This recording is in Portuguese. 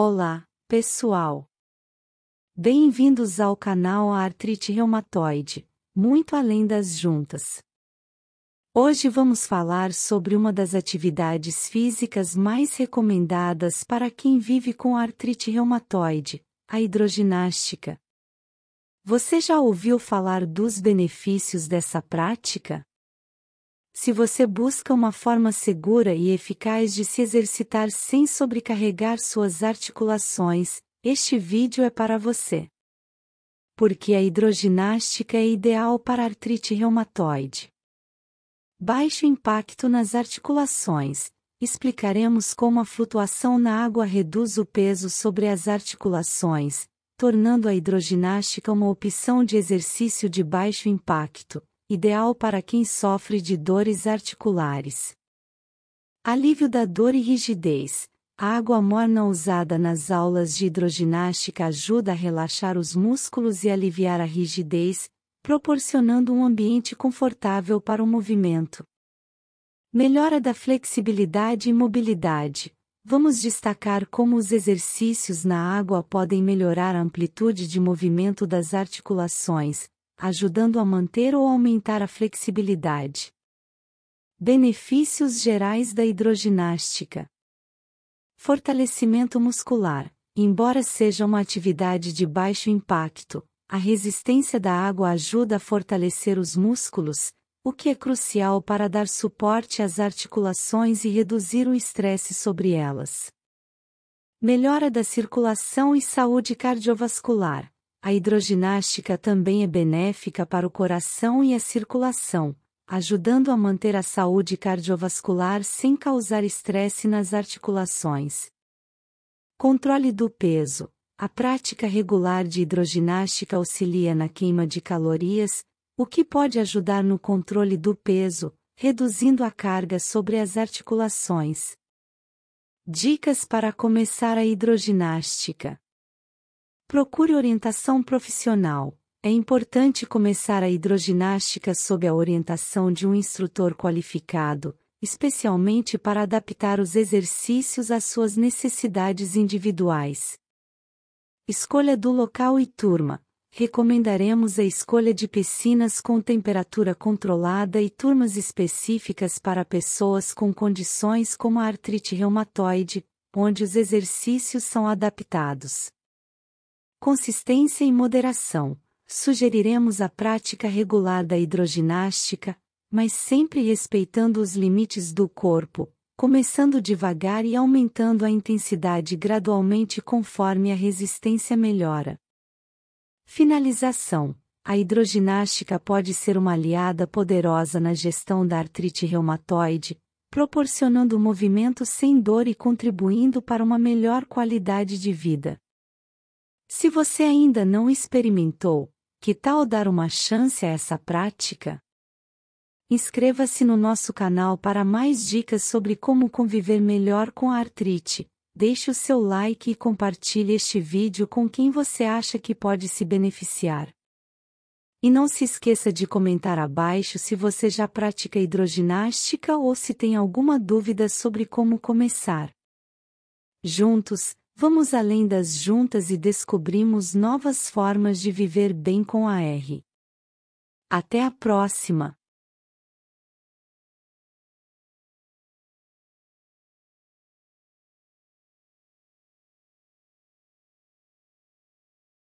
Olá, pessoal! Bem-vindos ao canal Artrite Reumatoide, muito além das juntas. Hoje vamos falar sobre uma das atividades físicas mais recomendadas para quem vive com artrite reumatoide, a hidroginástica. Você já ouviu falar dos benefícios dessa prática? Se você busca uma forma segura e eficaz de se exercitar sem sobrecarregar suas articulações, este vídeo é para você. Porque a hidroginástica é ideal para artrite reumatoide. Baixo impacto nas articulações. Explicaremos como a flutuação na água reduz o peso sobre as articulações, tornando a hidroginástica uma opção de exercício de baixo impacto ideal para quem sofre de dores articulares. Alívio da dor e rigidez. A água morna usada nas aulas de hidroginástica ajuda a relaxar os músculos e aliviar a rigidez, proporcionando um ambiente confortável para o movimento. Melhora da flexibilidade e mobilidade. Vamos destacar como os exercícios na água podem melhorar a amplitude de movimento das articulações, ajudando a manter ou aumentar a flexibilidade. Benefícios gerais da hidroginástica: Fortalecimento muscular. Embora seja uma atividade de baixo impacto, a resistência da água ajuda a fortalecer os músculos, o que é crucial para dar suporte às articulações e reduzir o estresse sobre elas. Melhora da circulação e saúde cardiovascular. A hidroginástica também é benéfica para o coração e a circulação, ajudando a manter a saúde cardiovascular sem causar estresse nas articulações. Controle do peso. A prática regular de hidroginástica auxilia na queima de calorias, o que pode ajudar no controle do peso, reduzindo a carga sobre as articulações. Dicas para começar a hidroginástica. Procure orientação profissional. É importante começar a hidroginástica sob a orientação de um instrutor qualificado, especialmente para adaptar os exercícios às suas necessidades individuais. Escolha do local e turma. Recomendaremos a escolha de piscinas com temperatura controlada e turmas específicas para pessoas com condições como a artrite reumatoide, onde os exercícios são adaptados consistência e moderação, sugeriremos a prática regular da hidroginástica, mas sempre respeitando os limites do corpo, começando devagar e aumentando a intensidade gradualmente conforme a resistência melhora. Finalização: A hidroginástica pode ser uma aliada poderosa na gestão da artrite reumatoide, proporcionando movimento sem dor e contribuindo para uma melhor qualidade de vida. Se você ainda não experimentou, que tal dar uma chance a essa prática? Inscreva-se no nosso canal para mais dicas sobre como conviver melhor com a artrite. Deixe o seu like e compartilhe este vídeo com quem você acha que pode se beneficiar. E não se esqueça de comentar abaixo se você já pratica hidroginástica ou se tem alguma dúvida sobre como começar. Juntos, Vamos além das juntas e descobrimos novas formas de viver bem com a R. Até a próxima!